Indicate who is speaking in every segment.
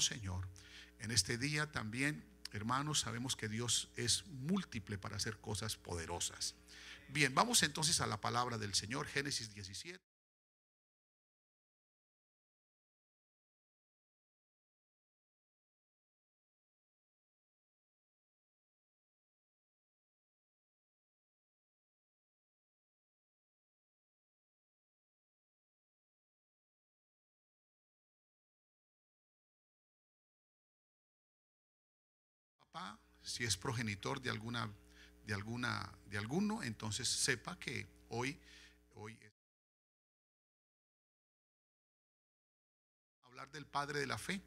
Speaker 1: Señor. En este día también, hermanos, sabemos que Dios es múltiple para hacer cosas poderosas. Bien, vamos entonces a la palabra del Señor, Génesis 17. si es progenitor de alguna de alguna de alguno, entonces sepa que hoy hoy hablar del padre de la fe.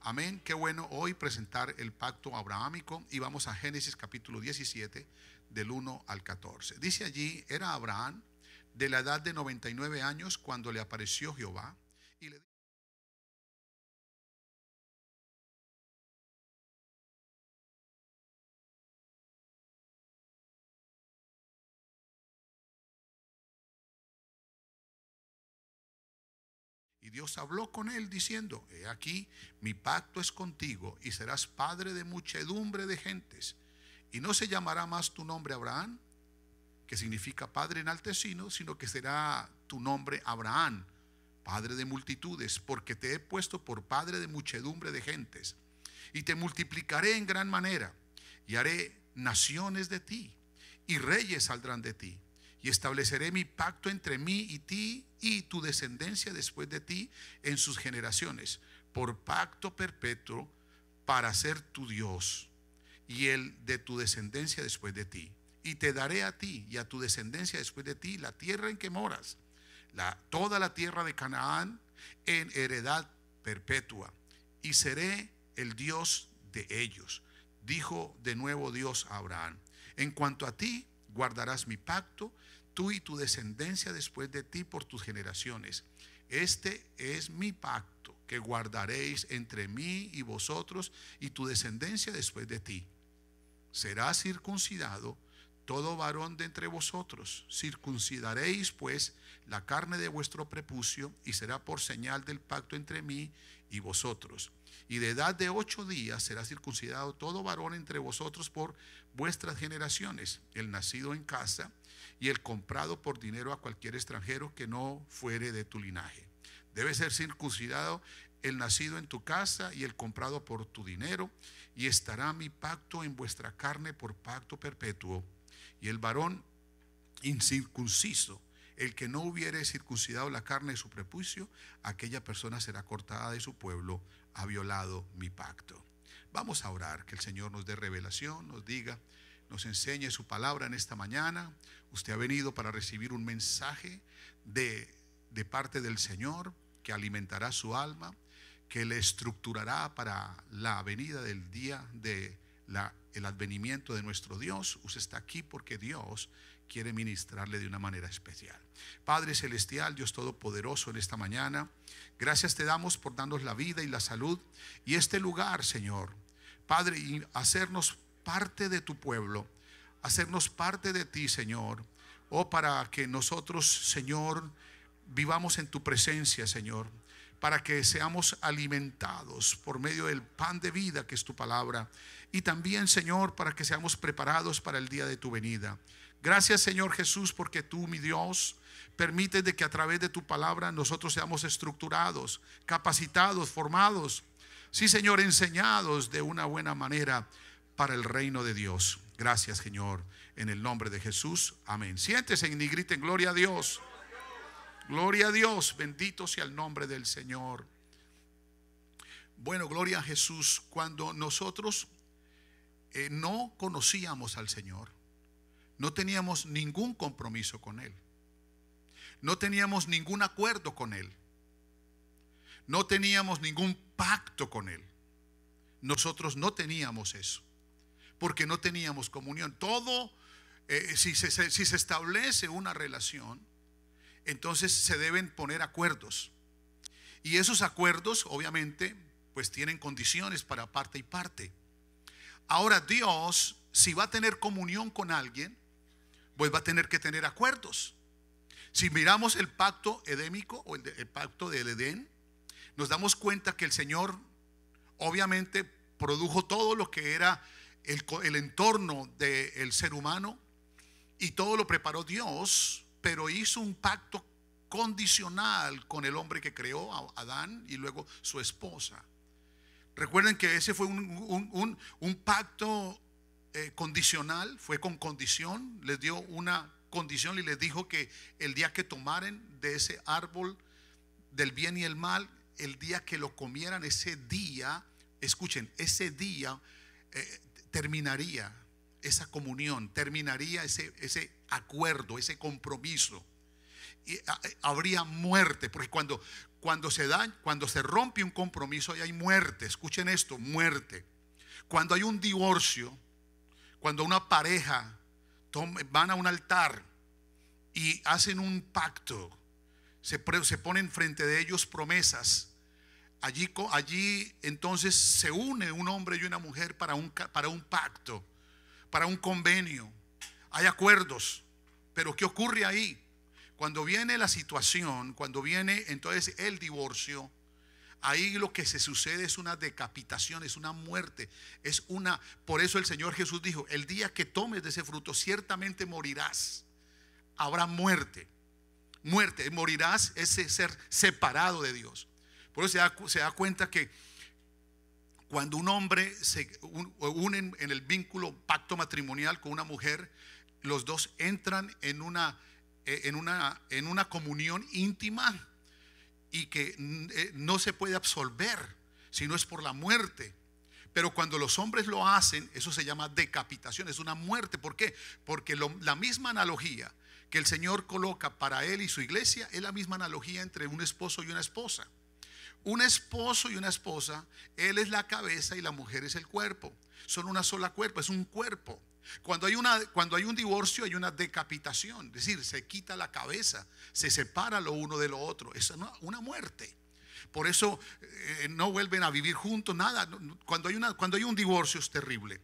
Speaker 1: Amén, qué bueno hoy presentar el pacto abrahámico y vamos a Génesis capítulo 17 del 1 al 14. Dice allí, era Abraham de la edad de 99 años cuando le apareció Jehová y le dijo Y Dios habló con él diciendo, he aquí, mi pacto es contigo y serás padre de muchedumbre de gentes. Y no se llamará más tu nombre Abraham, que significa padre enaltecido, sino que será tu nombre Abraham, padre de multitudes, porque te he puesto por padre de muchedumbre de gentes. Y te multiplicaré en gran manera y haré naciones de ti y reyes saldrán de ti y estableceré mi pacto entre mí y ti y tu descendencia después de ti en sus generaciones, por pacto perpetuo para ser tu Dios y el de tu descendencia después de ti. Y te daré a ti y a tu descendencia después de ti la tierra en que moras, la, toda la tierra de Canaán en heredad perpetua, y seré el Dios de ellos. Dijo de nuevo Dios a Abraham, en cuanto a ti, guardarás mi pacto tú y tu descendencia después de ti por tus generaciones. Este es mi pacto que guardaréis entre mí y vosotros y tu descendencia después de ti. Será circuncidado todo varón de entre vosotros. Circuncidaréis pues la carne de vuestro prepucio y será por señal del pacto entre mí y vosotros. Y de edad de ocho días será circuncidado todo varón entre vosotros por vuestras generaciones, el nacido en casa y el comprado por dinero a cualquier extranjero que no fuere de tu linaje. Debe ser circuncidado el nacido en tu casa y el comprado por tu dinero, y estará mi pacto en vuestra carne por pacto perpetuo. Y el varón incircunciso, el que no hubiere circuncidado la carne de su prepucio, aquella persona será cortada de su pueblo, ha violado mi pacto. Vamos a orar, que el Señor nos dé revelación, nos diga nos enseñe su palabra en esta mañana. Usted ha venido para recibir un mensaje de, parte del Señor que alimentará su alma, que le estructurará para la venida del día de la, el advenimiento de nuestro Dios. Usted está aquí porque Dios quiere ministrarle de una manera especial. Padre Celestial, Dios Todopoderoso en esta mañana, gracias te damos por darnos la vida y la salud y este lugar, Señor. Padre, y hacernos parte de tu pueblo, hacernos parte de ti, Señor. o para que nosotros, Señor, vivamos en tu presencia, Señor. Para que seamos alimentados por medio del pan de vida, que es tu palabra. Y también, Señor, para que seamos preparados para el día de tu venida. Gracias, Señor Jesús, porque tú, mi Dios, permites de que a través de tu palabra nosotros seamos estructurados, capacitados, formados. Sí, Señor, enseñados de una buena manera para el reino de Dios. Gracias, Señor, en el nombre de Jesús. Amén. Siéntese y griten gloria a Dios. Gloria a Dios, bendito sea el nombre del Señor. Bueno, gloria a Jesús. Cuando nosotros eh, no conocíamos al Señor, no teníamos ningún compromiso con Él, no teníamos ningún acuerdo con Él, no teníamos ningún pacto con Él. Nosotros no teníamos eso porque no teníamos comunión. Todo, eh, eh, si, se, establece una relación, entonces se deben poner acuerdos. Y esos acuerdos, obviamente, pues tienen condiciones para parte y parte. Ahora Dios, si va a tener comunión con alguien, pues va a tener que tener acuerdos. Si miramos el pacto edémico o el, el, pacto del Edén, nos damos cuenta que el Señor obviamente produjo todo lo que era el, entorno del ser humano y todo lo preparó Dios, pero hizo un pacto condicional con el hombre que creó a Adán y luego su esposa. Recuerden que ese fue un, pacto eh, condicional, fue con condición, les dio una condición y les dijo que el día que tomaren de ese árbol del bien y el mal, el día que lo comieran, ese día, escuchen, ese día eh, terminaría esa comunión, terminaría ese, ese acuerdo, ese compromiso. Y ah, eh, habría muerte, porque cuando, cuando se da, cuando se rompe un compromiso, hay muerte. Escuchen esto, muerte. Cuando hay un divorcio, cuando una pareja van a un altar y hacen un pacto, se, se ponen frente de ellos promesas Allí, allí entonces se une un hombre y una mujer para un, para un pacto, para un convenio. Hay acuerdos, pero ¿qué ocurre ahí? Cuando viene la situación, cuando viene entonces el divorcio, ahí lo que se sucede es una decapitación, es una muerte, es una... Por eso el Señor Jesús dijo, el día que tomes de ese fruto, ciertamente morirás. Habrá muerte, muerte, morirás ese ser separado de Dios. Por eso se da, cuenta que cuando un hombre se une en, el vínculo pacto matrimonial con una mujer, los dos entran en una, e, en una, en una comunión íntima y que eh, no se puede absolver si no es por la muerte. Pero cuando los hombres lo hacen, eso se llama decapitación, es una muerte. ¿Por qué? Porque la misma analogía que el Señor coloca para él y su iglesia es la misma analogía entre un esposo y una esposa un esposo y una esposa, él es la cabeza y la mujer es el cuerpo. Son una sola cuerpo, es un cuerpo. Cuando hay, una, cuando hay un divorcio hay una decapitación, es decir, se quita la cabeza, se separa lo uno de lo otro. Es una, muerte. Por eso eh, eh, no vuelven a vivir juntos, nada. Cuando hay, una, cuando hay un divorcio es terrible.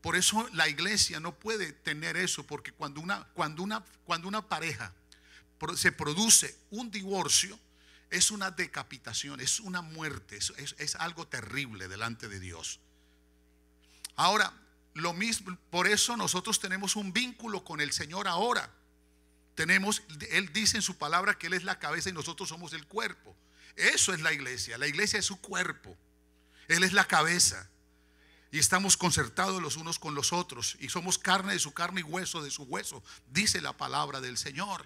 Speaker 1: Por eso la iglesia no puede tener eso, porque cuando una, cuando una, cuando una pareja se produce un divorcio, es una decapitación, es una muerte, es, algo terrible delante de Dios. Ahora, lo mismo, por eso nosotros tenemos un vínculo con el Señor ahora. Tenemos, Él dice en su palabra que Él es la cabeza y nosotros somos el cuerpo. Eso es la iglesia, la iglesia es su cuerpo. Él es la cabeza. Y estamos concertados los unos con los otros. Y somos carne de su carne y hueso de su hueso. Dice la palabra del Señor.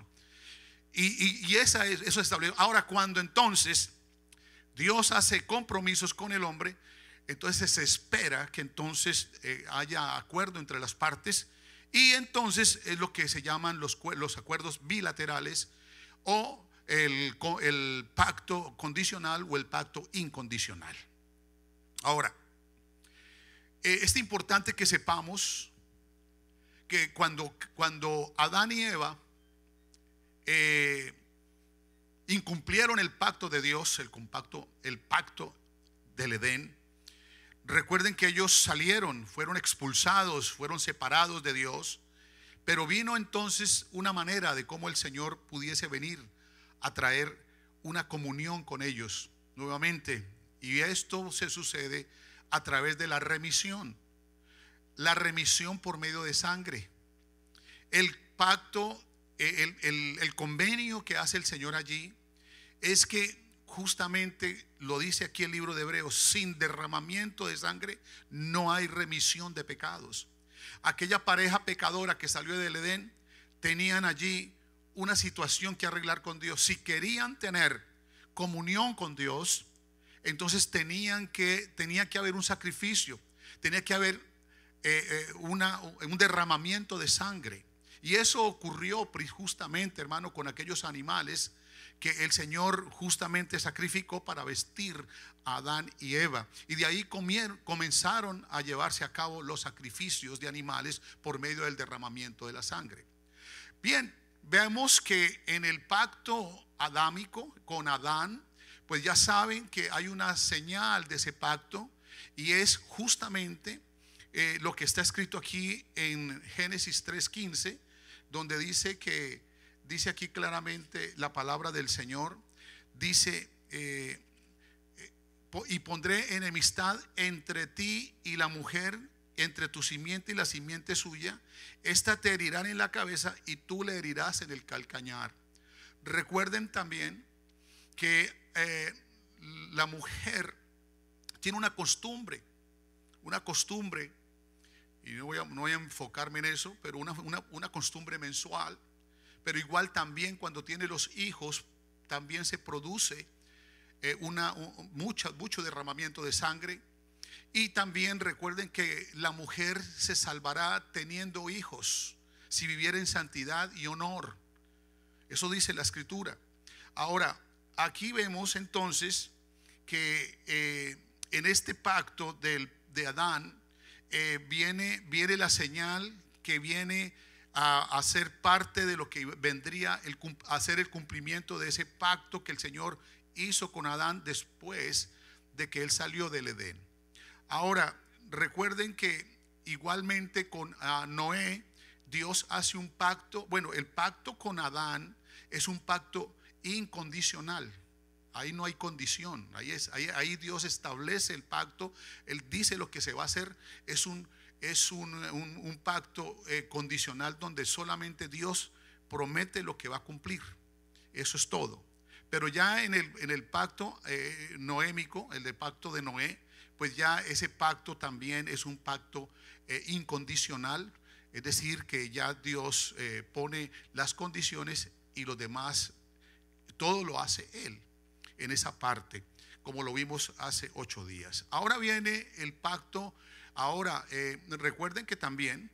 Speaker 1: Y, y, esa es, eso estableció Ahora, cuando entonces Dios hace compromisos con el hombre, entonces se espera que entonces eh, haya acuerdo entre las partes y entonces es lo que se llaman los, los acuerdos bilaterales o el, pacto condicional o el pacto incondicional. Ahora, eh, es importante que sepamos que cuando, cuando Adán y Eva eh, incumplieron el pacto de Dios, el compacto, el pacto del Edén. Recuerden que ellos salieron, fueron expulsados, fueron separados de Dios, pero vino entonces una manera de cómo el Señor pudiese venir a traer una comunión con ellos nuevamente. Y esto se sucede a través de la remisión, la remisión por medio de sangre. El pacto el, convenio que hace el Señor allí es que justamente lo dice aquí el libro de Hebreos, sin derramamiento de sangre no hay remisión de pecados. Aquella pareja pecadora que salió del Edén tenían allí una situación que arreglar con Dios. Si querían tener comunión con Dios, entonces tenían que, tenía que haber un sacrificio, tenía que haber eh, eh, un derramamiento de sangre. Y eso ocurrió justamente, hermano, con aquellos animales que el Señor justamente sacrificó para vestir a Adán y Eva. Y de ahí comenzaron a llevarse a cabo los sacrificios de animales por medio del derramamiento de la sangre. Bien, veamos que en el pacto adámico con Adán, pues ya saben que hay una señal de ese pacto y es justamente eh, lo que está escrito aquí en Génesis 3.15 donde dice que, dice aquí claramente la palabra del Señor, dice, eh, eh, y pondré enemistad entre ti y la mujer, entre tu simiente y la simiente suya, ésta te herirán en la cabeza y tú le herirás en el calcañar. Recuerden también que eh, la mujer tiene una costumbre, una costumbre y no voy a, no enfocarme en eso, pero una, costumbre mensual. Pero igual también cuando tiene los hijos, también se produce eh, una, mucho derramamiento de sangre. Y también recuerden que la mujer se salvará teniendo hijos, si viviera en santidad y honor. Eso dice la escritura. Ahora, aquí vemos entonces que eh, en este pacto del, de Adán, eh, viene, viene la señal que viene a, ser parte de lo que vendría el, a ser el cumplimiento de ese pacto que el Señor hizo con Adán después de que él salió del Edén. Ahora, recuerden que igualmente con Noé, Dios hace un pacto, bueno, el pacto con Adán es un pacto incondicional. Ahí no hay condición. Ahí, es, ahí, Dios establece el pacto. Él dice lo que se va a hacer. Es un, pacto eh, condicional donde solamente Dios promete lo que va a cumplir. Eso es todo. Pero ya en el, en el pacto eh, noémico, el de pacto de Noé, pues ya ese pacto también es un pacto eh, incondicional. Es decir, que ya Dios pone las condiciones y los demás, todo lo hace Él en esa parte, como lo vimos hace ocho días. Ahora viene el pacto. Ahora, eh, recuerden que también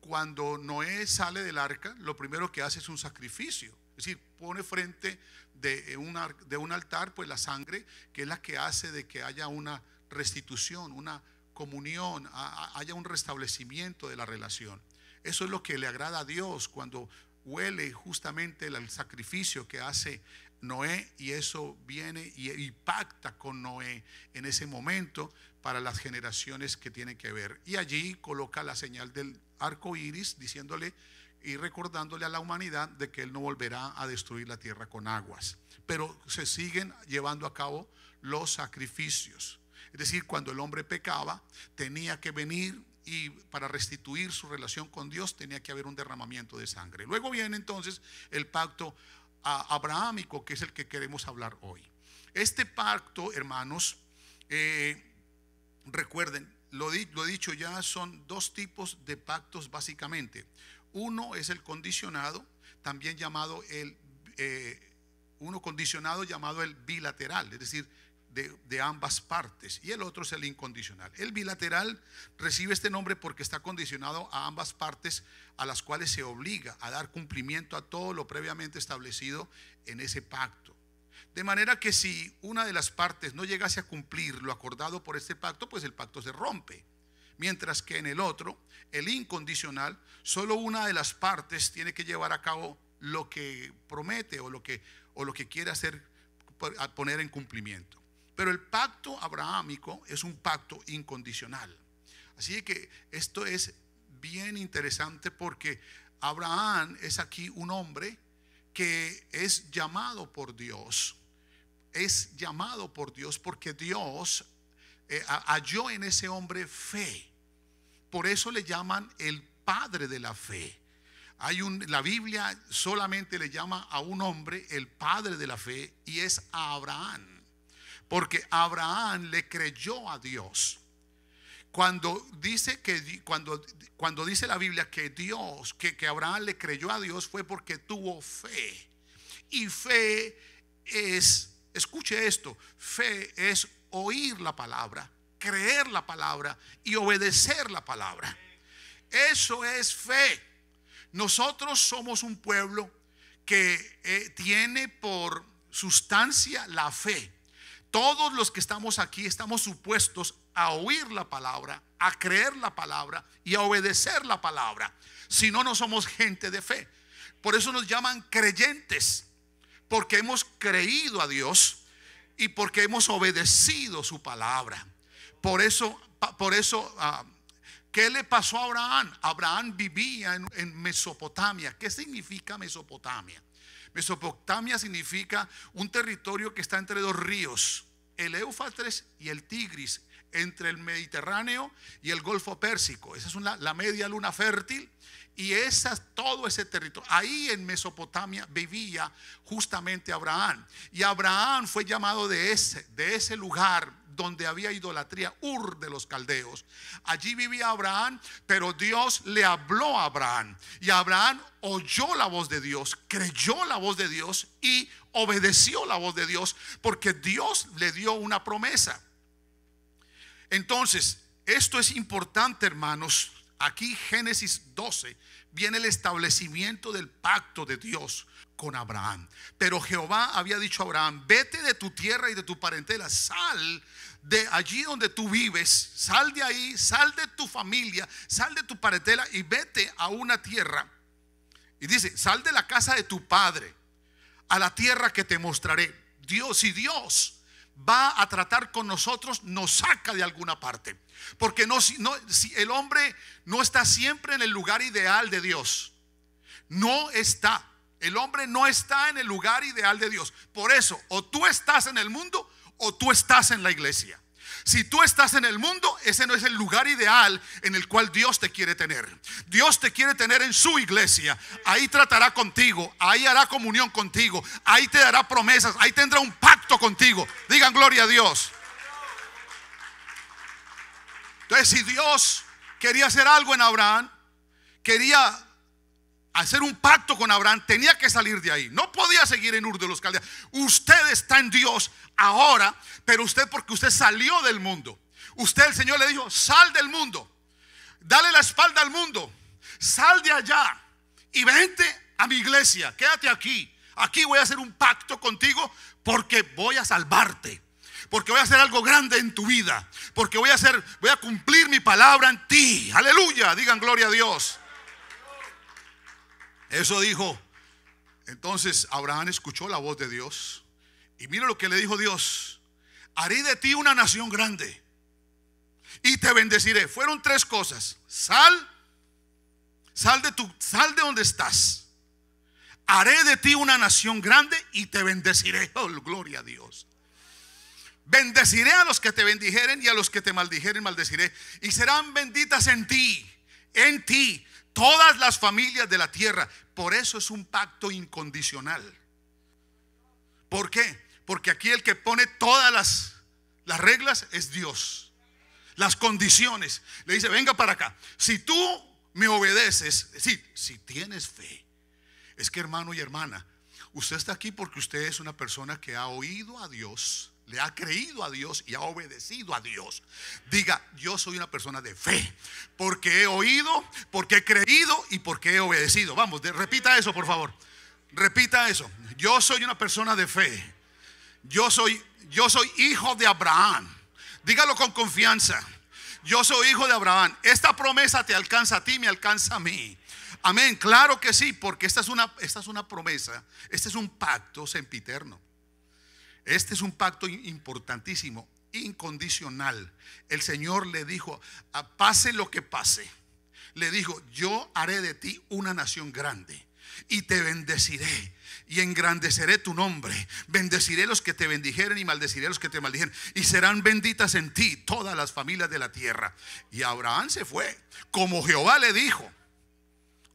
Speaker 1: cuando Noé sale del arca, lo primero que hace es un sacrificio. Es decir, pone frente de eh, un, de un altar pues la sangre, que es la que hace de que haya una restitución, una comunión, haya un restablecimiento de la relación. Eso es lo que le agrada a Dios cuando huele justamente el sacrificio que hace Noé y eso viene y, pacta con Noé en ese momento para las generaciones que tienen que ver. Y allí coloca la señal del arco iris diciéndole y recordándole a la humanidad de que él no volverá a destruir la tierra con aguas. Pero se siguen llevando a cabo los sacrificios. Es decir, cuando el hombre pecaba, tenía que venir y para restituir su relación con Dios tenía que haber un derramamiento de sangre. Luego viene entonces el pacto abrahámico, que es el que queremos hablar hoy. Este pacto, hermanos, eh, recuerden, lo, he dicho ya, son dos tipos de pactos básicamente. Uno es el condicionado, también llamado el, eh, uno condicionado llamado el bilateral, es decir, de, ambas partes y el otro es el incondicional. El bilateral recibe este nombre porque está condicionado a ambas partes a las cuales se obliga a dar cumplimiento a todo lo previamente establecido en ese pacto. De manera que si una de las partes no llegase a cumplir lo acordado por este pacto, pues el pacto se rompe. Mientras que en el otro, el incondicional, solo una de las partes tiene que llevar a cabo lo que promete o lo que, o lo que quiere hacer, poner en cumplimiento. Pero el pacto abrahámico es un pacto incondicional. Así que esto es bien interesante porque Abraham es aquí un hombre que es llamado por Dios. Es llamado por Dios porque Dios eh, halló en ese hombre fe. Por eso le llaman el padre de la fe. Hay un, la Biblia solamente le llama a un hombre el padre de la fe y es a Abraham. Porque Abraham le creyó a Dios. Cuando dice, que, cuando, cuando dice la Biblia que Dios, que, que Abraham le creyó a Dios fue porque tuvo fe. Y fe es, escuche esto, fe es oír la palabra, creer la palabra y obedecer la palabra. Eso es fe. Nosotros somos un pueblo que eh, tiene por sustancia la fe todos los que estamos aquí estamos supuestos a oír la palabra, a creer la palabra y a obedecer la palabra. Si no, no somos gente de fe. Por eso nos llaman creyentes, porque hemos creído a Dios y porque hemos obedecido su palabra. Por eso, por eso, ah, ¿qué le pasó a Abraham? Abraham vivía en, en Mesopotamia. ¿Qué significa Mesopotamia? Mesopotamia significa un territorio que está entre dos ríos el Éufrates y el Tigris, entre el Mediterráneo y el Golfo Pérsico. Esa es la media luna fértil y esa, todo ese territorio, ahí en Mesopotamia vivía justamente Abraham. Y Abraham fue llamado de ese, de ese lugar donde había idolatría, Ur de los caldeos. Allí vivía Abraham, pero Dios le habló a Abraham. Y Abraham oyó la voz de Dios, creyó la voz de Dios y obedeció la voz de Dios, porque Dios le dio una promesa. Entonces, esto es importante, hermanos, Aquí Génesis 12 viene el establecimiento del pacto de Dios con Abraham. Pero Jehová había dicho a Abraham, vete de tu tierra y de tu parentela, sal de allí donde tú vives, sal de ahí, sal de tu familia, sal de tu parentela y vete a una tierra. Y dice, sal de la casa de tu padre a la tierra que te mostraré. Dios y Dios va a tratar con nosotros, nos saca de alguna parte. Porque no, no, si el hombre no está siempre en el lugar ideal de Dios. No está. El hombre no está en el lugar ideal de Dios. Por eso, o tú estás en el mundo o tú estás en la iglesia. Si tú estás en el mundo, ese no es el lugar ideal en el cual Dios te quiere tener. Dios te quiere tener en su iglesia. Ahí tratará contigo, ahí hará comunión contigo, ahí te dará promesas, ahí tendrá un pacto contigo. Digan gloria a Dios. Entonces, si Dios quería hacer algo en Abraham, quería hacer un pacto con Abraham, tenía que salir de ahí. No podía seguir en Ur de los Caldeas. Usted está en Dios, ahora, pero usted porque usted salió del mundo. Usted, el Señor le dijo, sal del mundo, dale la espalda al mundo, sal de allá y vente a mi iglesia, quédate aquí. Aquí voy a hacer un pacto contigo porque voy a salvarte. Porque voy a hacer algo grande en tu vida. Porque voy a hacer, voy a cumplir mi palabra en ti. Aleluya. Digan gloria a Dios. Eso dijo. Entonces Abraham escuchó la voz de Dios. Y mira lo que le dijo Dios. Haré de ti una nación grande y te bendeciré. Fueron tres cosas. Sal, sal de tu sal de donde estás. Haré de ti una nación grande y te bendeciré. Oh, gloria a Dios. Bendeciré a los que te bendijeren y a los que te maldijeren maldeciré. Y serán benditas en ti, en ti, todas las familias de la tierra. Por eso es un pacto incondicional. ¿Por qué? Porque aquí el que pone todas las, reglas es Dios. Las condiciones. Le dice, venga para acá. Si tú me obedeces, decir si tienes fe. Es que hermano y hermana, usted está aquí porque usted es una persona que ha oído a Dios, le ha creído a Dios y ha obedecido a Dios. Diga, yo soy una persona de fe, porque he oído, porque he creído y porque he obedecido. Vamos, repita eso, por favor. Repita eso. Yo soy una persona de fe yo soy, yo soy hijo de Abraham. Dígalo con confianza. Yo soy hijo de Abraham. Esta promesa te alcanza a ti, me alcanza a mí. Amén, claro que sí, porque esta es una, esta es una promesa, este es un pacto sempiterno. Este es un pacto importantísimo, incondicional. El Señor le dijo, ah, pase lo que pase, le dijo, yo haré de ti una nación grande y te bendeciré y engrandeceré tu nombre. Bendeciré los que te bendijeren y maldeciré los que te maldijeren. Y serán benditas en ti todas las familias de la tierra. Y Abraham se fue, como Jehová le dijo.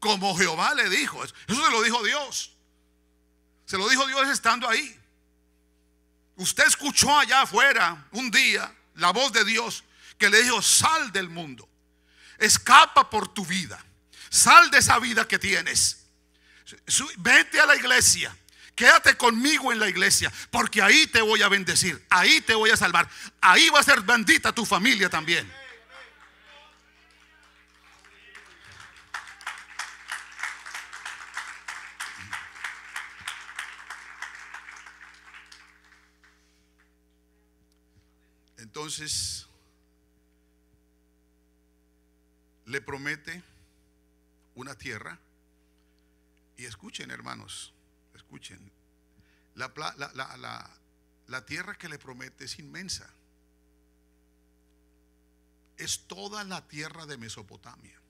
Speaker 1: Como Jehová le dijo. Eso se lo dijo Dios. Se lo dijo Dios estando ahí. Usted escuchó allá afuera un día la voz de Dios que le dijo, sal del mundo. Escapa por tu vida. Sal de esa vida que tienes Vete a la iglesia. Quédate conmigo en la iglesia, porque ahí te voy a bendecir, ahí te voy a salvar, ahí va a ser bendita tu familia también. Entonces, le promete una tierra y escuchen, hermanos, escuchen. La, la, tierra que le promete es inmensa. Es toda la tierra de Mesopotamia,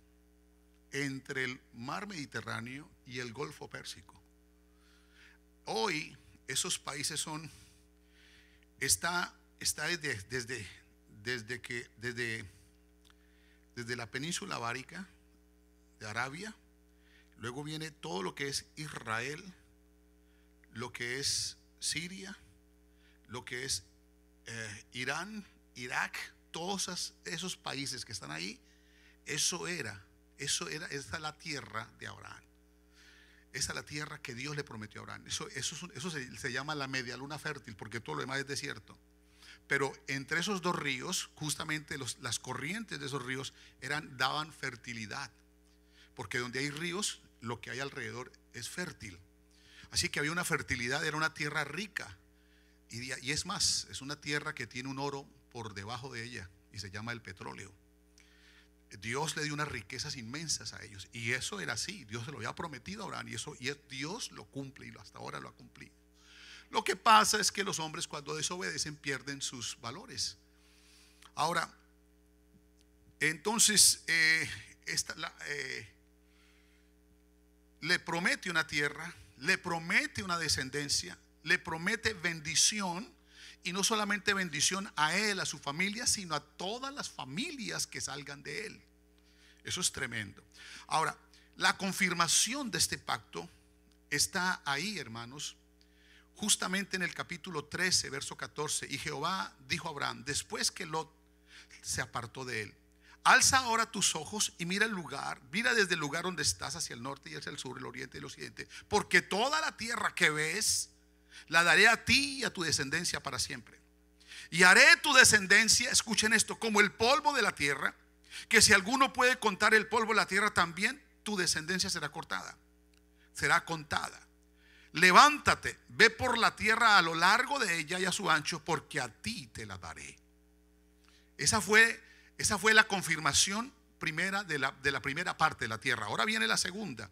Speaker 1: entre el mar Mediterráneo y el Golfo Pérsico. Hoy esos países son, está, está desde, desde, que, desde, desde la península Bárica de Arabia Luego viene todo lo que es Israel, lo que es Siria, lo que es eh, Irán, Irak, todos esos países que están ahí, eso era, eso era, la tierra de Abraham. Esa es la tierra que Dios le prometió a Abraham. Eso, eso, se, llama la media luna fértil, porque todo lo demás es desierto. Pero entre esos dos ríos, justamente las corrientes de esos ríos eran, daban fertilidad. Porque donde hay ríos, lo que hay alrededor es fértil. Así que había una fertilidad, era una tierra rica. Y, es más, es una tierra que tiene un oro por debajo de ella y se llama el petróleo. Dios le dio unas riquezas inmensas a ellos. Y eso era así. Dios se lo había prometido a Abraham. Y eso y Dios lo cumple y hasta ahora lo ha cumplido. Lo que pasa es que los hombres cuando desobedecen pierden sus valores. Ahora, entonces, eh, esta, eh, le promete una tierra, le promete una descendencia, le promete bendición. Y no solamente bendición a él, a su familia, sino a todas las familias que salgan de él. Eso es tremendo. Ahora, la confirmación de este pacto está ahí, hermanos, justamente en el capítulo 13, verso 14. Y Jehová dijo a Abraham, después que Lot se apartó de él, Alza ahora tus ojos y mira el lugar, mira desde el lugar donde estás hacia el norte y hacia el sur, el oriente y el occidente, porque toda la tierra que ves la daré a ti y a tu descendencia para siempre. Y haré tu descendencia, escuchen esto, como el polvo de la tierra, que si alguno puede contar el polvo de la tierra también, tu descendencia será cortada, será contada. Levántate, ve por la tierra a lo largo de ella y a su ancho, porque a ti te la daré. Esa fue esa fue la confirmación primera de la, primera parte de la tierra. Ahora viene la segunda.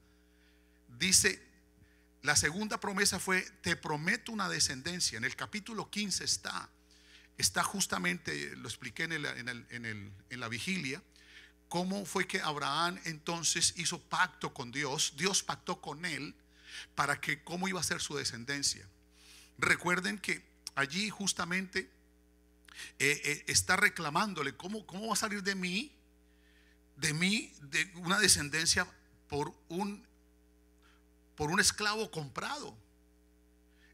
Speaker 1: Dice, la segunda promesa fue, te prometo una descendencia. En el capítulo 15 está, está justamente, lo expliqué en la vigilia, cómo fue que Abraham entonces hizo pacto con Dios, Dios pactó con él para que cómo iba a ser su descendencia. Recuerden que allí justamente eh, eh, está reclamándole, ¿cómo, ¿cómo va a salir de mí, de mí, de una descendencia por un, por un esclavo comprado?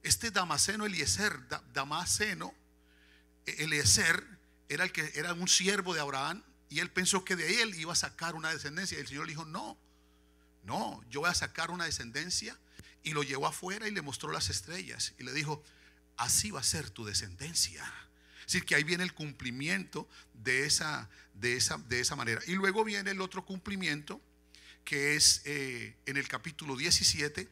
Speaker 1: Este Damaseno Eliezer, Damaseno eh, Eliezer era, el que, era un siervo de Abraham y él pensó que de él iba a sacar una descendencia. el Señor le dijo, no, no, yo voy a sacar una descendencia. Y lo llevó afuera y le mostró las estrellas y le dijo, así va a ser tu descendencia. Es decir, que ahí viene el cumplimiento de esa, de esa, de esa manera. Y luego viene el otro cumplimiento, que es eh, en el capítulo 17,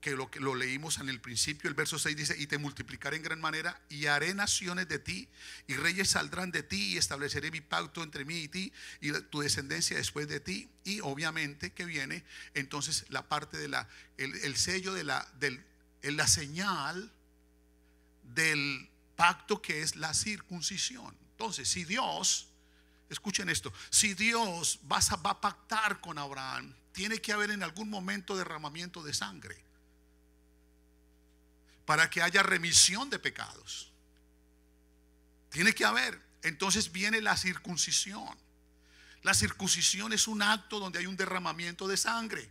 Speaker 1: que lo, que lo leímos en el principio, el verso 6 dice, y te multiplicaré en gran manera, y haré naciones de ti, y reyes saldrán de ti, y estableceré mi pacto entre mí y ti, y tu descendencia después de ti. Y obviamente que viene entonces la parte de la, el, sello de la, del, la señal del, pacto que es la circuncisión. Entonces, si Dios, escuchen esto, si Dios va a, a pactar con Abraham, tiene que haber en algún momento derramamiento de sangre para que haya remisión de pecados. Tiene que haber. Entonces viene la circuncisión. La circuncisión es un acto donde hay un derramamiento de sangre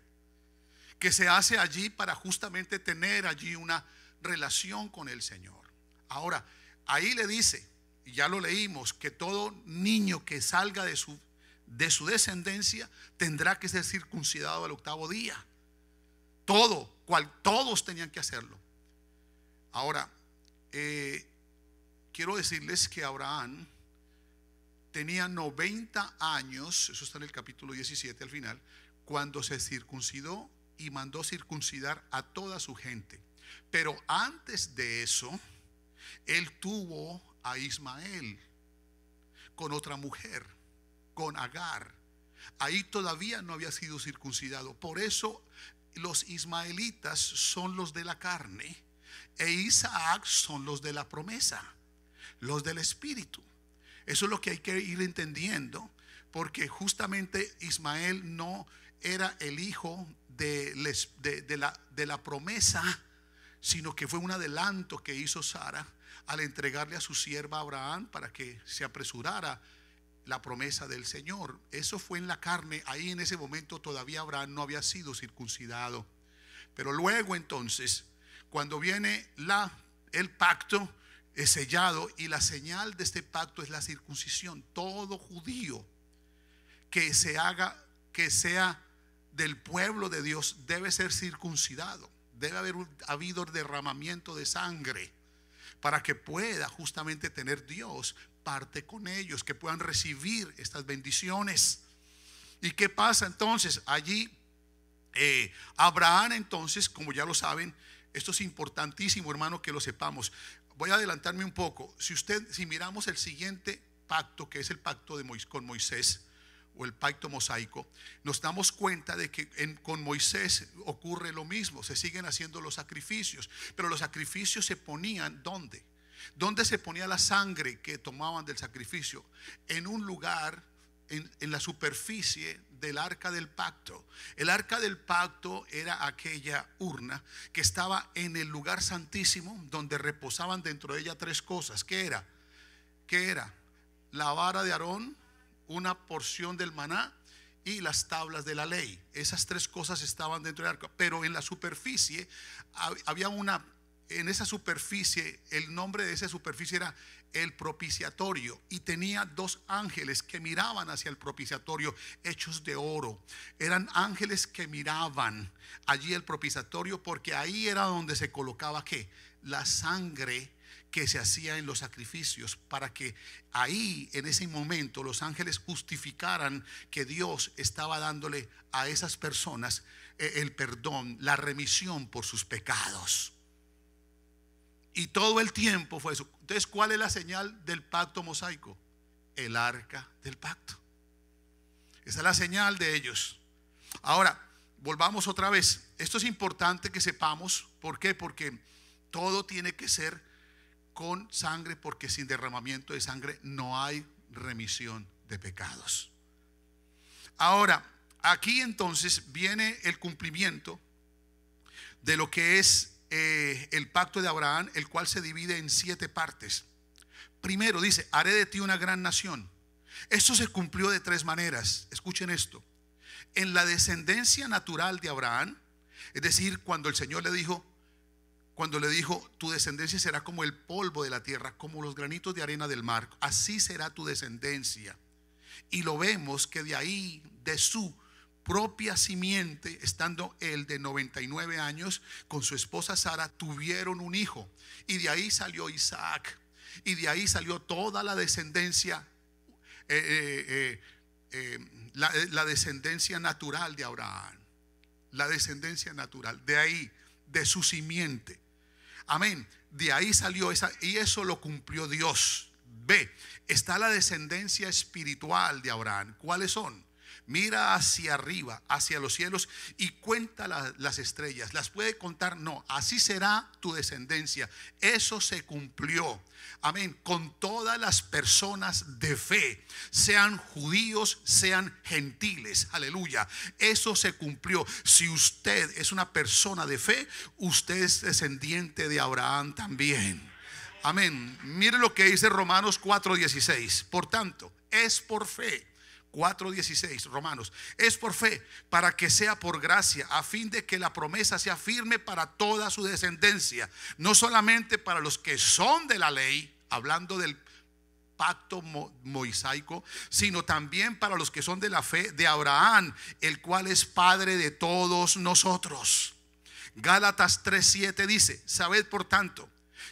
Speaker 1: que se hace allí para justamente tener allí una relación con el Señor. Ahora, ahí le dice, ya lo leímos, que todo niño que salga de su, de su descendencia tendrá que ser circuncidado al octavo día. Todo, cual todos tenían que hacerlo. Ahora, eh, quiero decirles que Abraham tenía 90 años, eso está en el capítulo 17 al final, cuando se circuncidó y mandó circuncidar a toda su gente. Pero antes de eso, él tuvo a Ismael con otra mujer, con Agar. Ahí todavía no había sido circuncidado. Por eso los ismaelitas son los de la carne e Isaac son los de la promesa, los del espíritu. Eso es lo que hay que ir entendiendo, porque justamente Ismael no era el hijo de, la promesa, sino que fue un adelanto que hizo Sara al entregarle a su sierva Abraham para que se apresurara la promesa del Señor. Eso fue en la carne, ahí en ese momento todavía Abraham no había sido circuncidado. Pero luego entonces, cuando viene la el pacto es sellado y la señal de este pacto es la circuncisión. Todo judío que se haga que sea del pueblo de Dios debe ser circuncidado debe haber habido derramamiento de sangre para que pueda justamente tener Dios parte con ellos, que puedan recibir estas bendiciones. ¿Y qué pasa entonces? Allí eh, Abraham entonces, como ya lo saben, esto es importantísimo hermano que lo sepamos. Voy a adelantarme un poco. Si usted, si miramos el siguiente pacto, que es el pacto de Moisés con Moisés, o el pacto mosaico, nos damos cuenta de que con Moisés ocurre lo mismo, se siguen haciendo los sacrificios, pero los sacrificios se ponían ¿dónde? ¿Dónde se ponía la sangre que tomaban del sacrificio? En un lugar, en, en la superficie del arca del pacto. El arca del pacto era aquella urna que estaba en el lugar santísimo donde reposaban dentro de ella tres cosas. ¿Qué era? ¿Qué era? La vara de Aarón, una porción del maná y las tablas de la ley. Esas tres cosas estaban dentro del arca, pero en la superficie había una en esa superficie, el nombre de esa superficie era el propiciatorio y tenía dos ángeles que miraban hacia el propiciatorio hechos de oro. Eran ángeles que miraban allí el propiciatorio porque ahí era donde se colocaba que la sangre que se hacía en los sacrificios para que ahí, en ese momento, los ángeles justificaran que Dios estaba dándole a esas personas eh, el perdón, la remisión por sus pecados. Y todo el tiempo fue eso. Entonces, ¿cuál es la señal del pacto mosaico? El arca del pacto. Esa es la señal de ellos. Ahora, volvamos otra vez. Esto es importante que sepamos. ¿Por qué? Porque todo tiene que ser con sangre, porque sin derramamiento de sangre no hay remisión de pecados. Ahora, aquí entonces viene el cumplimiento de lo que es eh, el pacto de Abraham, el cual se divide en siete partes. Primero dice, haré de ti una gran nación. Esto se cumplió de tres maneras. Escuchen esto. En la descendencia natural de Abraham, es decir, cuando el Señor le dijo, cuando le dijo, tu descendencia será como el polvo de la tierra, como los granitos de arena del mar, así será tu descendencia. Y lo vemos que de ahí, de su propia simiente, estando él de 99 años, con su esposa Sara, tuvieron un hijo. Y de ahí salió Isaac. Y de ahí salió toda la descendencia. Eh, eh, eh, la descendencia natural de Abraham, la descendencia natural, de ahí, de su simiente. Amén. De ahí salió esa y eso lo cumplió Dios. ve Está la descendencia espiritual de Abraham. ¿Cuáles son? Mira hacia arriba, hacia los cielos y cuenta las estrellas. ¿Las puede contar? No, así será tu descendencia. Eso se cumplió. Amén. Con todas las personas de fe, sean judíos, sean gentiles. Aleluya. Eso se cumplió. Si usted es una persona de fe, usted es descendiente de Abraham también. Amén. Mire lo que dice Romanos 4:16. Por tanto, es por fe 4.16, Romanos. Es por fe, para que sea por gracia, a fin de que la promesa sea firme para toda su descendencia, no solamente para los que son de la ley, hablando del pacto sino también para los que son de la fe de Abraham, el cual es Padre de todos nosotros. Gálatas 3.7 dice, sabed por tanto,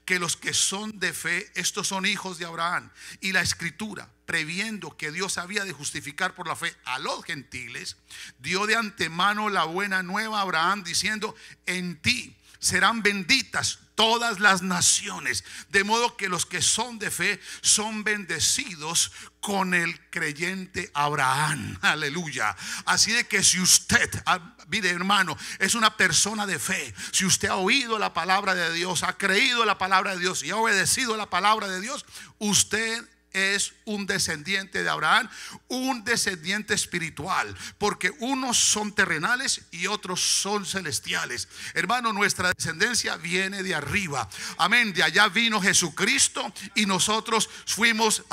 Speaker 1: que los que son de fe, estos son hijos de Abraham. Y la escritura, previendo que Dios había de justificar por la fe a los gentiles, dio de antemano la buena nueva a Abraham diciendo, en ti serán benditas todas las naciones. De modo que los que son de fe son bendecidos con el creyente Abraham. Aleluya. Así de que si usted, ah, mire hermano, es una persona de fe, si usted ha oído la palabra de Dios, ha creído la palabra de Dios y ha obedecido la palabra de Dios, usted es un descendiente de Abraham, un descendiente espiritual, porque unos son terrenales y otros son celestiales. Hermano, nuestra descendencia viene de arriba. Amén, de allá vino Jesucristo y nosotros fuimos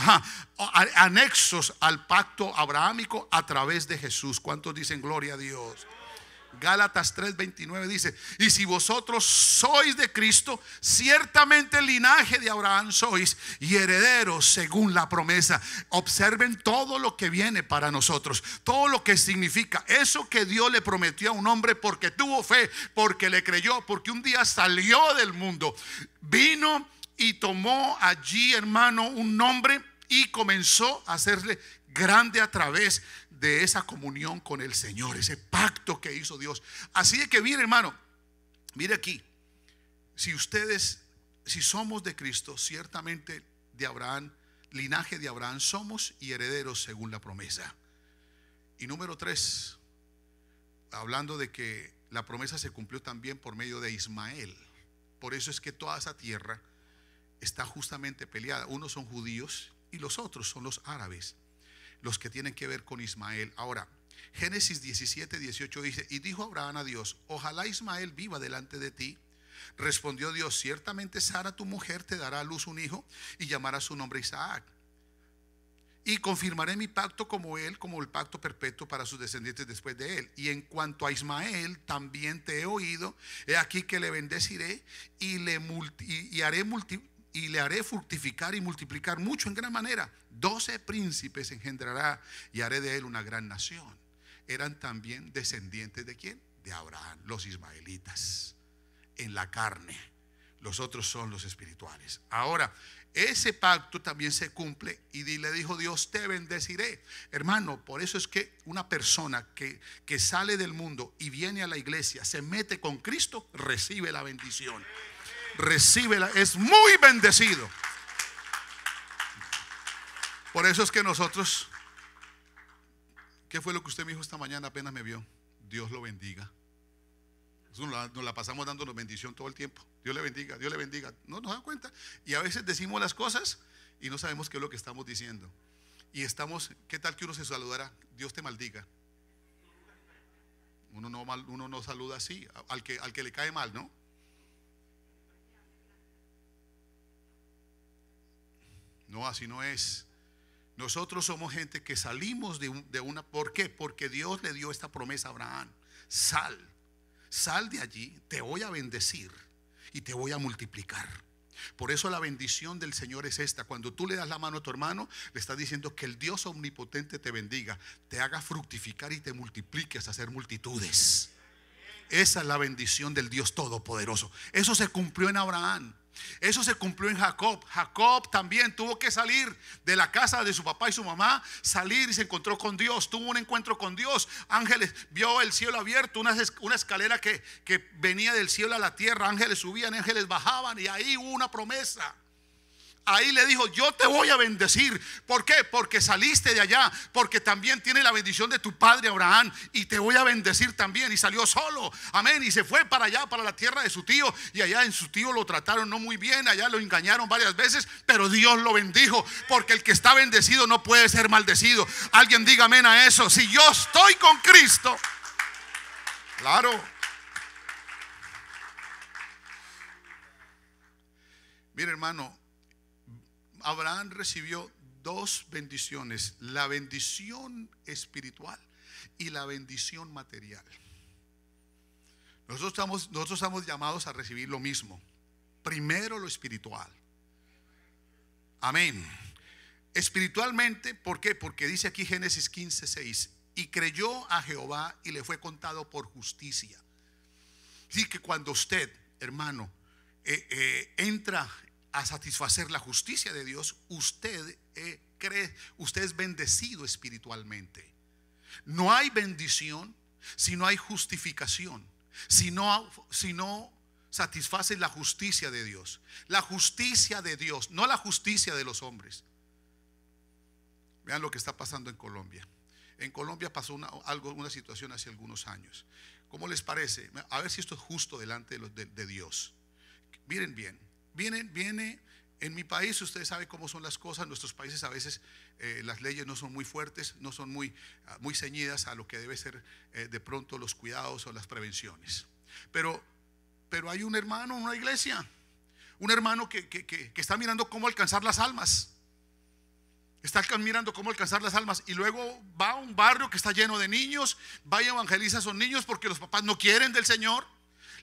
Speaker 1: anexos al pacto abrahámico a través de Jesús. ¿Cuántos dicen gloria a Dios? Gálatas 3:29 dice, y si vosotros sois de Cristo, ciertamente el linaje de Abraham sois y herederos según la promesa. Observen todo lo que viene para nosotros, todo lo que significa eso que Dios le prometió a un hombre porque tuvo fe, porque le creyó, porque un día salió del mundo, vino y tomó allí, hermano, un nombre y comenzó a hacerle grande a través de de esa comunión con el Señor, ese pacto que hizo Dios. Así es que mire, hermano, mire aquí. Si ustedes, si somos de Cristo, ciertamente de Abraham, linaje de Abraham somos y herederos según la promesa. Y número tres, hablando de que la promesa se cumplió también por medio de Ismael. Por eso es que toda esa tierra está justamente peleada. Unos son judíos y los otros son los árabes los que tienen que ver con Ismael. Ahora, Génesis 17, 18 dice, y dijo Abraham a Dios, ojalá Ismael viva delante de ti. Respondió Dios, ciertamente Sara tu mujer te dará a luz un hijo y llamará su nombre Isaac. Y confirmaré mi pacto como él, como el pacto perpetuo para sus descendientes después de él. Y en cuanto a Ismael, también te he oído. He aquí que le bendeciré y, le haré multi, y le haré fructificar y multiplicar mucho en gran manera. Doce príncipes engendrará y haré de él una gran nación. Eran también descendientes de quién? De Abraham, los ismaelitas, en la carne. Los otros son los espirituales. Ahora, ese pacto también se cumple y le dijo Dios, te bendeciré. Hermano, por eso es que una persona que, que sale del mundo y viene a la iglesia, se mete con Cristo, recibe la bendición la, es muy bendecido. Por eso es que nosotros, ¿qué fue lo que usted me dijo esta mañana apenas me vio? Dios lo bendiga. Nos la, pasamos dándonos bendición todo el tiempo. Dios le bendiga, Dios le bendiga. No nos dan cuenta. Y a veces decimos las cosas y no sabemos qué es lo que estamos diciendo. Y estamos, ¿qué tal que uno se saludara Dios te maldiga. Uno no, uno no saluda así, al que, al que le cae mal, ¿no? No, así no es. Nosotros somos gente que salimos de, una... ¿Por qué? Porque Dios le dio esta promesa a Abraham. Sal, sal de allí, te voy a bendecir y te voy a multiplicar. Por eso la bendición del Señor es esta. Cuando tú le das la mano a tu hermano, le estás diciendo que el Dios omnipotente te bendiga, te haga fructificar y te multipliques hacer multitudes. Esa es la bendición del Dios Todopoderoso. Eso se cumplió en Abraham. Eso se cumplió en Jacob. Jacob también tuvo que salir de la casa de su papá y su mamá, salir y se encontró con Dios, tuvo un encuentro con Dios. Ángeles, vio el cielo abierto, una, escalera que, que venía del cielo a la tierra, ángeles subían, ángeles bajaban y ahí hubo una promesa. Ahí le dijo, yo te voy a bendecir. ¿Por qué? Porque saliste de allá, porque también tiene la bendición de tu padre Abraham y te voy a bendecir también. Y salió solo, amén, y se fue para allá, para la tierra de su tío. Y allá en su tío lo trataron no muy bien, allá lo engañaron varias veces, pero Dios lo bendijo, porque el que está bendecido no puede ser maldecido. Alguien diga amén a eso. Si yo estoy con Cristo, claro. Mire hermano, Abraham recibió dos bendiciones, la bendición espiritual y la bendición material. Nosotros estamos, nosotros estamos llamados a recibir lo mismo. Primero lo espiritual. Amén. Espiritualmente, ¿por qué? Porque dice aquí Génesis 15, 6, y creyó a Jehová y le fue contado por justicia. Así que cuando usted, hermano, eh, eh, entra a satisfacer la justicia de Dios, usted eh, cree, usted es bendecido espiritualmente. No hay bendición si no hay justificación, si no, si no satisface la justicia de Dios. La justicia de Dios, no la justicia de los hombres. Vean lo que está pasando en Colombia. En Colombia pasó una, algo, situación hace algunos años. ¿Cómo les parece? A ver si esto es justo delante de Dios. Miren bien, Viene, viene en mi país, ustedes saben cómo son las cosas, en nuestros países a veces eh, las leyes no son muy fuertes, no son muy, ah, muy ceñidas a lo que debe ser eh, de pronto los cuidados o las prevenciones. Pero, pero hay un hermano en una iglesia, un hermano que, que está mirando cómo alcanzar las almas. Está mirando cómo alcanzar las almas y luego va a un barrio que está lleno de niños, va y evangeliza a esos niños porque los papás no quieren del Señor.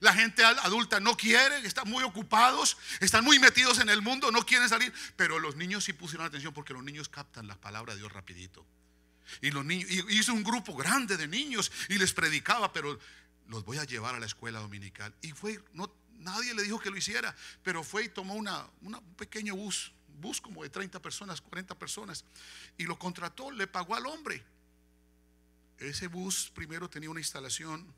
Speaker 1: La gente adulta no quiere, están muy ocupados, están muy metidos en el mundo, no quieren salir. Pero los niños sí pusieron atención porque los niños captan la palabra de Dios rapidito. Y los niños, un grupo grande de niños y les predicaba, pero los voy a llevar a la escuela dominical. Y fue, no, nadie le dijo que lo hiciera, pero fue y tomó un pequeño bus, bus como de 30 personas, 40 personas, y lo contrató, le pagó al hombre. Ese bus primero tenía una instalación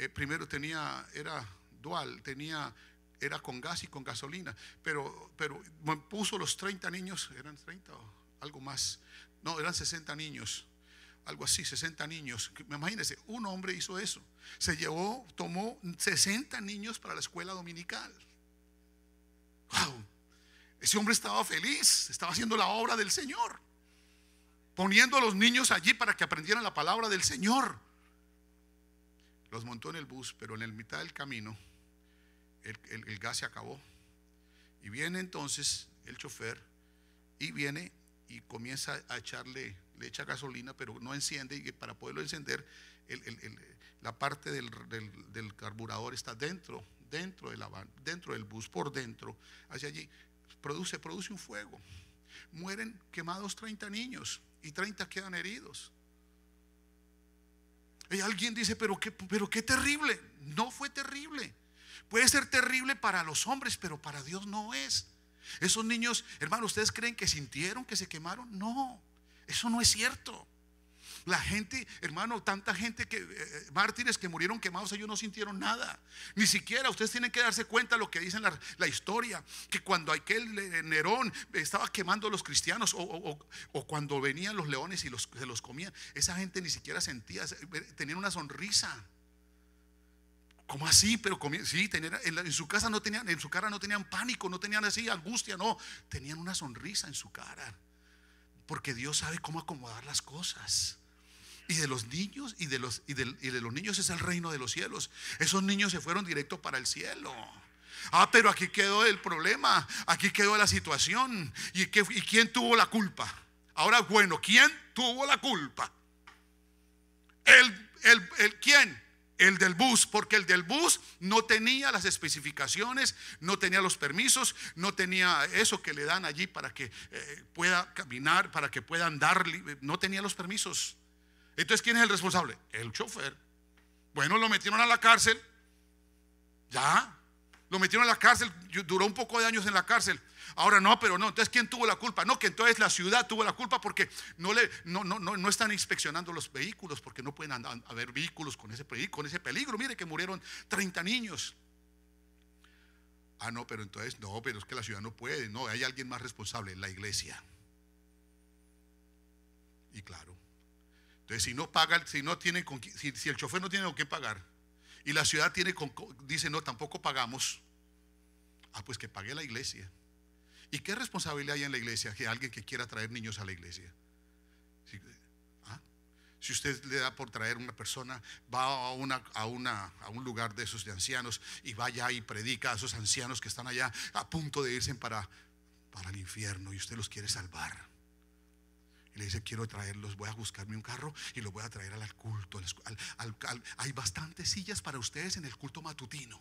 Speaker 1: eh, primero tenía, era dual, tenía, era con gas y con gasolina, pero, pero puso los 30 niños, eran 30 o algo más, no, eran 60 niños, algo así, 60 niños. Imagínense, un hombre hizo eso, se llevó, tomó 60 niños para la escuela dominical. ¡Wow! Ese hombre estaba feliz, estaba haciendo la obra del Señor, poniendo a los niños allí para que aprendieran la palabra del Señor. Los montó en el bus, pero en el mitad del camino el, gas se acabó. Y viene entonces el chofer y viene y comienza a echarle, le echa gasolina, pero no enciende y para poderlo encender, la parte del, carburador está dentro, dentro, de dentro del bus, por dentro, hacia allí. Produce, produce un fuego. Mueren quemados 30 niños y 30 quedan heridos alguien dice, pero qué, pero qué terrible. No fue terrible. Puede ser terrible para los hombres, pero para Dios no es. Esos niños, hermano, ¿ustedes creen que sintieron que se quemaron? No, eso no es cierto. La gente, hermano, tanta gente que eh, eh, mártires que murieron quemados, ellos no sintieron nada. Ni siquiera ustedes tienen que darse cuenta de lo que dicen la, historia, que cuando aquel eh, Nerón estaba quemando a los cristianos o, cuando venían los leones y los, se los comían, esa gente ni siquiera sentía, tenían una sonrisa. ¿Cómo así? Pero sí, en, en, su casa no tenían, en su cara no tenían pánico, no tenían así angustia, no, tenían una sonrisa en su cara. Porque Dios sabe cómo acomodar las cosas y de los niños y de los, los niños es el reino de los cielos. Esos niños se fueron directo para el cielo. Ah, pero aquí quedó el problema, aquí quedó la situación. ¿Y, ¿Y quién tuvo la culpa? Ahora, bueno, ¿quién tuvo la culpa? El, el, el quién? El del bus, porque el del bus no tenía las especificaciones, no tenía los permisos, no tenía eso que le dan allí para que eh, pueda caminar, para que pueda andar, no tenía los permisos. Entonces, ¿quién es el responsable? El chofer. Bueno, lo metieron a la cárcel. Ya. Lo metieron a la cárcel. Duró un poco de años en la cárcel. Ahora no, pero no. Entonces, ¿quién tuvo la culpa? No, que entonces la ciudad tuvo la culpa porque no, le, no, no, no, están inspeccionando los vehículos porque no pueden andar, haber vehículos con ese, con ese peligro. Mire que murieron 30 niños. Ah, no, pero entonces, no, pero es que la ciudad no puede. No, hay alguien más responsable, la iglesia. Y claro, entonces, si no paga, si no tiene si, el chofer no tiene con qué pagar y la ciudad tiene dice no, tampoco pagamos. Ah, pues que pague la iglesia. ¿Y qué responsabilidad hay en la iglesia que alguien que quiera traer niños a la iglesia? Si, ah, usted le da por traer una persona, va a, una, a, una, a un lugar de esos de ancianos y vaya y predica a esos ancianos que están allá a punto de irse para, para el infierno y usted los quiere salvar le dice, quiero traerlos, voy a buscarme un carro y los voy a traer al culto. hay bastantes sillas para ustedes en el culto matutino.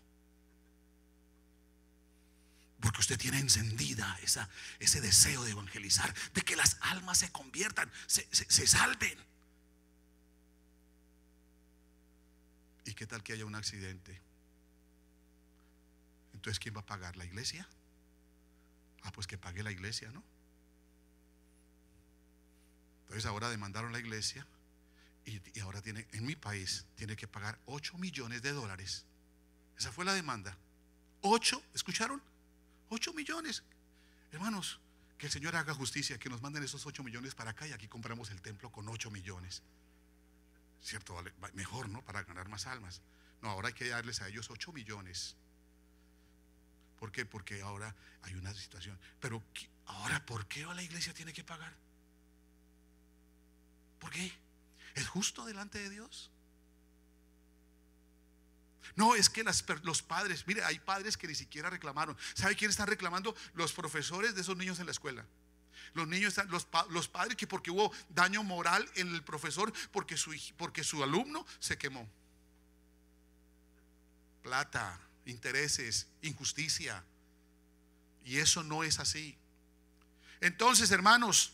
Speaker 1: Porque usted tiene encendida esa, ese deseo de evangelizar, de que las almas se conviertan, se, se, salven. ¿Y qué tal que haya un accidente? Entonces, ¿quién va a pagar? ¿La iglesia? Ah, pues que pague la iglesia, ¿no? Entonces ahora demandaron la iglesia y, ahora tiene, en mi país tiene que pagar 8 millones de dólares. Esa fue la demanda. 8, ¿escucharon? 8 millones. Hermanos, que el Señor haga justicia, que nos manden esos 8 millones para acá y aquí compramos el templo con 8 millones. ¿Cierto? mejor, ¿no? Para ganar más almas. No, ahora hay que darles a ellos 8 millones. ¿Por qué? Porque ahora hay una situación. Pero ahora, ¿por qué la iglesia tiene que pagar? ¿Por qué? ¿Es justo delante de Dios? No, es que los padres, mire, hay padres que ni siquiera reclamaron. ¿Sabe quién está reclamando? Los profesores de esos niños en la escuela. Los niños, los padres que porque hubo daño moral en el profesor, porque su, porque su alumno se quemó. Plata, intereses, injusticia. Y eso no es así. Entonces, hermanos,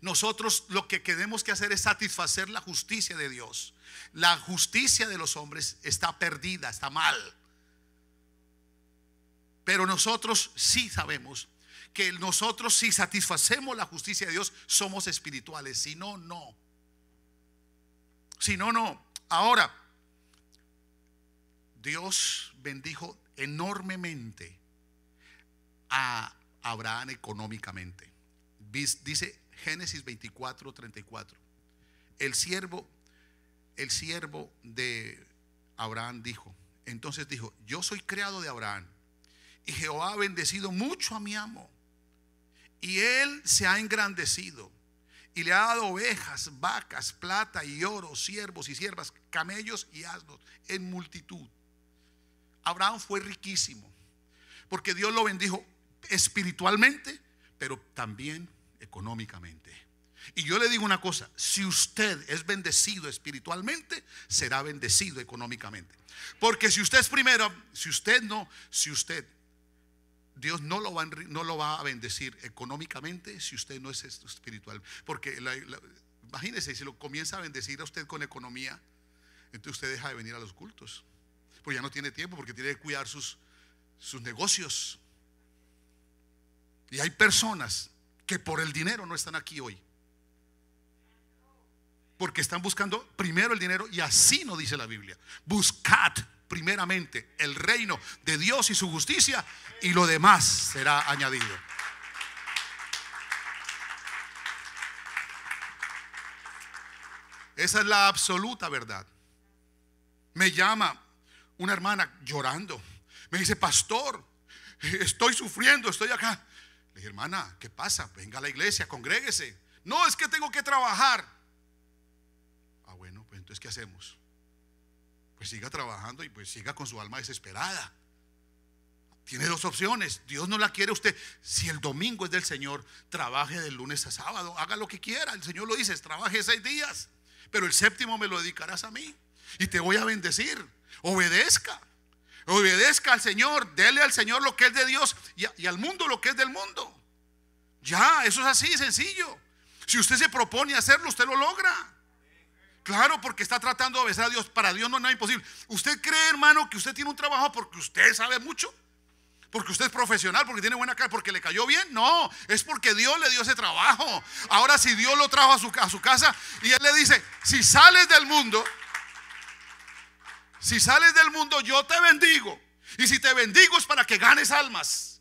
Speaker 1: nosotros lo que tenemos que hacer es satisfacer la justicia de Dios. La justicia de los hombres está perdida, está mal. Pero nosotros sí sabemos que nosotros si satisfacemos la justicia de Dios somos espirituales. Si no, no. Si no, no. Ahora, Dios bendijo enormemente a Abraham económicamente. Dice Génesis 24, 34. El siervo, el siervo de Abraham dijo, entonces dijo, yo soy criado de Abraham y Jehová ha bendecido mucho a mi amo y él se ha engrandecido y le ha dado ovejas, vacas, plata y oro, siervos y siervas, camellos y asnos en multitud. Abraham fue riquísimo porque Dios lo bendijo espiritualmente, pero también económicamente. Y yo le digo una cosa, si usted es bendecido espiritualmente, será bendecido económicamente. Porque si usted es primero, si usted no, si usted, Dios no lo va, no lo va a bendecir económicamente si usted no es espiritual. Porque imagínese, si lo comienza a bendecir a usted con economía, entonces usted deja de venir a los cultos. Pues ya no tiene tiempo porque tiene que cuidar sus, sus negocios. Y hay personas que por el dinero no están aquí hoy. Porque están buscando primero el dinero y así no dice la Biblia. Buscad primeramente el reino de Dios y su justicia y lo demás será añadido. Esa es la absoluta verdad. Me llama una hermana llorando. Me dice, pastor, estoy sufriendo, estoy acá. Le dije, hermana, ¿qué pasa? Venga a la iglesia, congréguese. No, es que tengo que trabajar. Ah, bueno, pues entonces, ¿qué hacemos? Pues siga trabajando y pues siga con su alma desesperada. Tiene dos opciones. Dios no la quiere usted. Si el domingo es del Señor, trabaje del lunes a sábado. Haga lo que quiera. El Señor lo dice, trabaje seis días. Pero el séptimo me lo dedicarás a mí. Y te voy a bendecir. Obedezca. Obedezca al Señor, dele al Señor lo que es de Dios y, al mundo lo que es del mundo. Ya, eso es así, sencillo. Si usted se propone hacerlo, usted lo logra. Claro, porque está tratando de besar a Dios. Para Dios no es imposible. ¿Usted cree, hermano, que usted tiene un trabajo porque usted sabe mucho? porque usted es profesional, porque tiene buena cara, porque le cayó bien. No, es porque Dios le dio ese trabajo. Ahora si Dios lo trajo a su, a su casa y él le dice, si sales del mundo, si sales del mundo yo te bendigo. Y si te bendigo es para que ganes almas.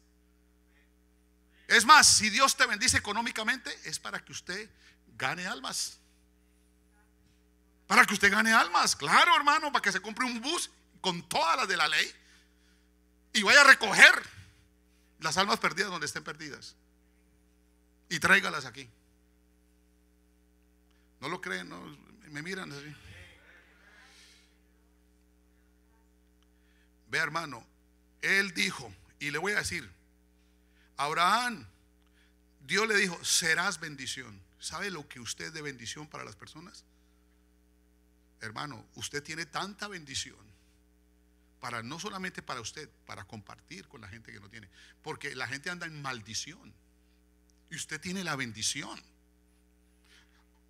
Speaker 1: Es más, si Dios te bendice económicamente es para que usted gane almas. Para que usted gane almas, claro hermano, para que se compre un bus con todas las de la ley y vaya a recoger las almas perdidas donde estén perdidas y tráigalas aquí. No lo creen, no, me miran así. Ve hermano, él dijo, y le voy a decir, Abraham, Dios le dijo, serás bendición. ¿Sabe lo que usted de bendición para las personas? Hermano, usted tiene tanta bendición para no solamente para usted, para compartir con la gente que no tiene, porque la gente anda en maldición y usted tiene la bendición.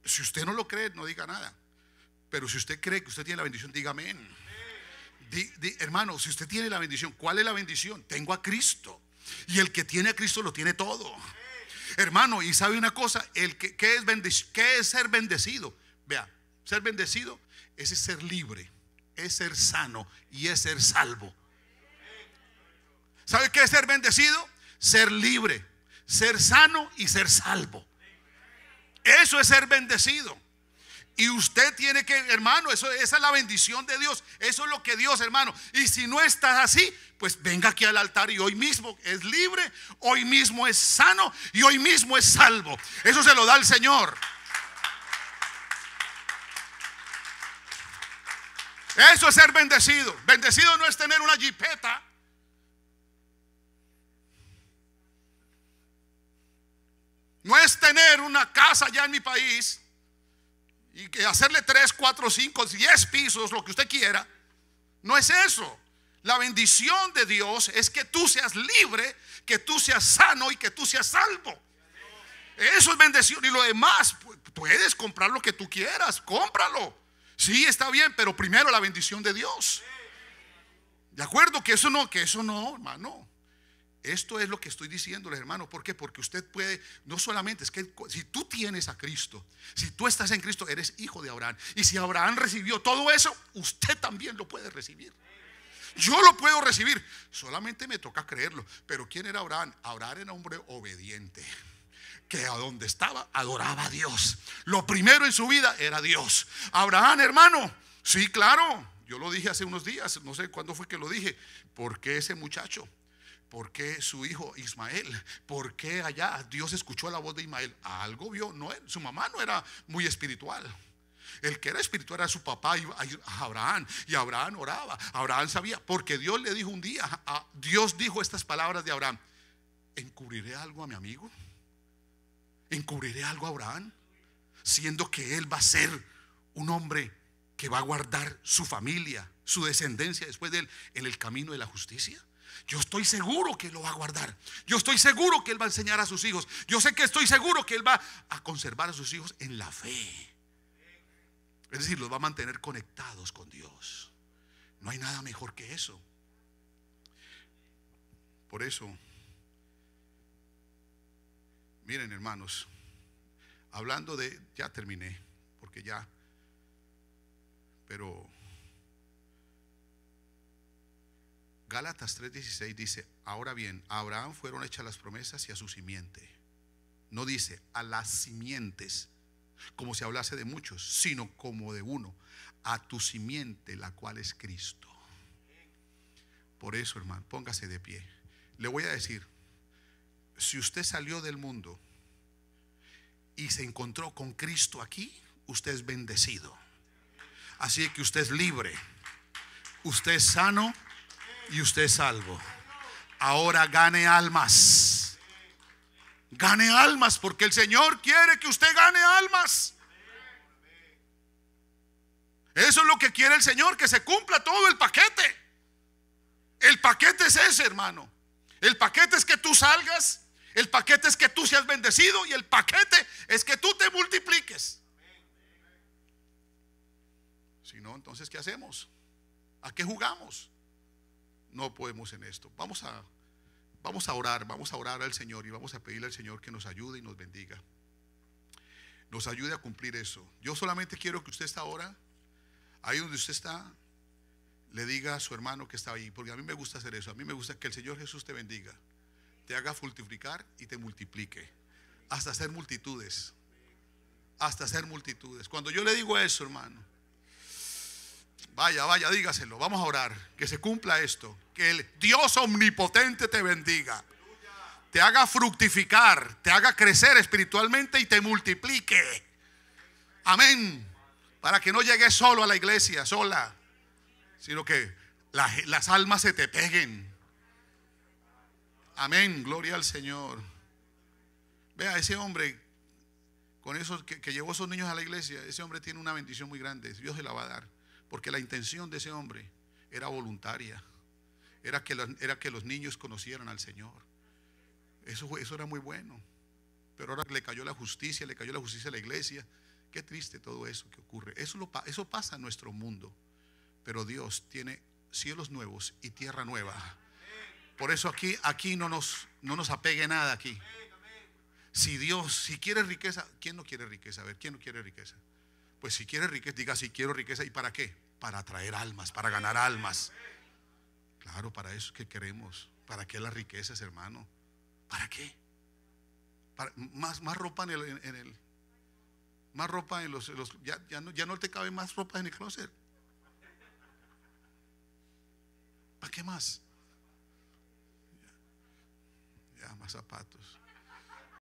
Speaker 1: Si usted no lo cree, no diga nada. Pero si usted cree que usted tiene la bendición, diga amén hermano, si usted tiene la bendición, ¿cuál es la bendición? Tengo a Cristo. Y el que tiene a Cristo lo tiene todo. Hermano, y sabe una cosa, el que, es, ¿qué es ser bendecido? Vea, ser bendecido es ser libre, es ser sano y es ser salvo. ¿Sabe qué es ser bendecido? Ser libre, ser sano y ser salvo. Eso es ser bendecido. Y usted tiene que, hermano, eso, esa es la bendición de Dios. Eso es lo que Dios, hermano. Y si no estás así, pues venga aquí al altar y hoy mismo es libre, hoy mismo es sano y hoy mismo es salvo. Eso se lo da el Señor. Eso es ser bendecido. Bendecido no es tener una jipeta. No es tener una casa ya en mi país y que hacerle 3, 4, 5, 10 pisos, lo que usted quiera. No es eso. La bendición de Dios es que tú seas libre, que tú seas sano y que tú seas salvo. Eso es bendición. Y lo demás, puedes comprar lo que tú quieras, cómpralo. Sí, está bien, pero primero la bendición de Dios. De acuerdo que eso no, que eso no, hermano. Esto es lo que estoy diciéndoles, hermano ¿Por qué? Porque usted puede, no solamente, es que si tú tienes a Cristo, si tú estás en Cristo, eres hijo de Abraham. Y si Abraham recibió todo eso, usted también lo puede recibir. Yo lo puedo recibir, solamente me toca creerlo. Pero ¿quién era Abraham? Abraham era un hombre obediente que a donde estaba adoraba a Dios. Lo primero en su vida era Dios. Abraham, hermano, sí, claro, yo lo dije hace unos días, no sé cuándo fue que lo dije, porque ese muchacho ¿Por qué su hijo Ismael? ¿Por qué allá Dios escuchó la voz de Ismael? Algo vio, no, su mamá no era muy espiritual. El que era espiritual era su papá Abraham. Y Abraham oraba. Abraham sabía. Porque Dios le dijo un día, Dios dijo estas palabras de Abraham. ¿Encubriré algo a mi amigo? ¿Encubriré algo a Abraham? Siendo que él va a ser un hombre que va a guardar su familia, su descendencia después de él en el camino de la justicia yo estoy seguro que lo va a guardar. Yo estoy seguro que Él va a enseñar a sus hijos. Yo sé que estoy seguro que Él va a conservar a sus hijos en la fe. Es decir, los va a mantener conectados con Dios. No hay nada mejor que eso. Por eso, miren hermanos, hablando de, ya terminé, porque ya, pero Galatas 3:16 dice, ahora bien, a Abraham fueron hechas las promesas y a su simiente. No dice a las simientes, como si hablase de muchos, sino como de uno, a tu simiente, la cual es Cristo. Por eso, hermano, póngase de pie. Le voy a decir, si usted salió del mundo y se encontró con Cristo aquí, usted es bendecido. Así que usted es libre, usted es sano y usted es salvo. Ahora gane almas. Gane almas porque el Señor quiere que usted gane almas. Eso es lo que quiere el Señor, que se cumpla todo el paquete. El paquete es ese, hermano. El paquete es que tú salgas, el paquete es que tú seas bendecido y el paquete es que tú te multipliques. Si no, entonces, ¿qué hacemos? ¿A qué jugamos? no podemos en esto. Vamos a, vamos a orar, vamos a orar al Señor y vamos a pedirle al Señor que nos ayude y nos bendiga. Nos ayude a cumplir eso. Yo solamente quiero que usted está ahora, ahí donde usted está, le diga a su hermano que está ahí, porque a mí me gusta hacer eso. A mí me gusta que el Señor Jesús te bendiga, te haga multiplicar y te multiplique, hasta hacer multitudes, hasta hacer multitudes. Cuando yo le digo eso, hermano, Vaya, vaya, dígaselo. Vamos a orar. Que se cumpla esto. Que el Dios omnipotente te bendiga. Te haga fructificar, te haga crecer espiritualmente y te multiplique. Amén. Para que no llegues solo a la iglesia, sola. Sino que las, almas se te peguen. Amén. Gloria al Señor. Vea, ese hombre con esos, que, que llevó a esos niños a la iglesia, ese hombre tiene una bendición muy grande. Dios se la va a dar. Porque la intención de ese hombre era voluntaria. Era que, los, niños conocieran al Señor. Eso, eso era muy bueno. Pero ahora le cayó la justicia, le cayó la justicia a la iglesia. Qué triste todo eso que ocurre. Eso, eso pasa en nuestro mundo. Pero Dios tiene cielos nuevos y tierra nueva. Por eso aquí, aquí no, nos, no nos apegue nada aquí. Si Dios, si quiere riqueza, ¿quién no quiere riqueza? A ver, ¿quién no quiere riqueza? Pues si quieres riqueza, diga si quiero riqueza. ¿Y para qué? Para atraer almas, para ganar almas. Claro, para eso que queremos. ¿Para qué las riquezas, hermano? ¿Para qué? más, más ropa en el, Más ropa en los. ya, no, ya no te cabe más ropa en el closet. ¿Para qué más? ya más zapatos.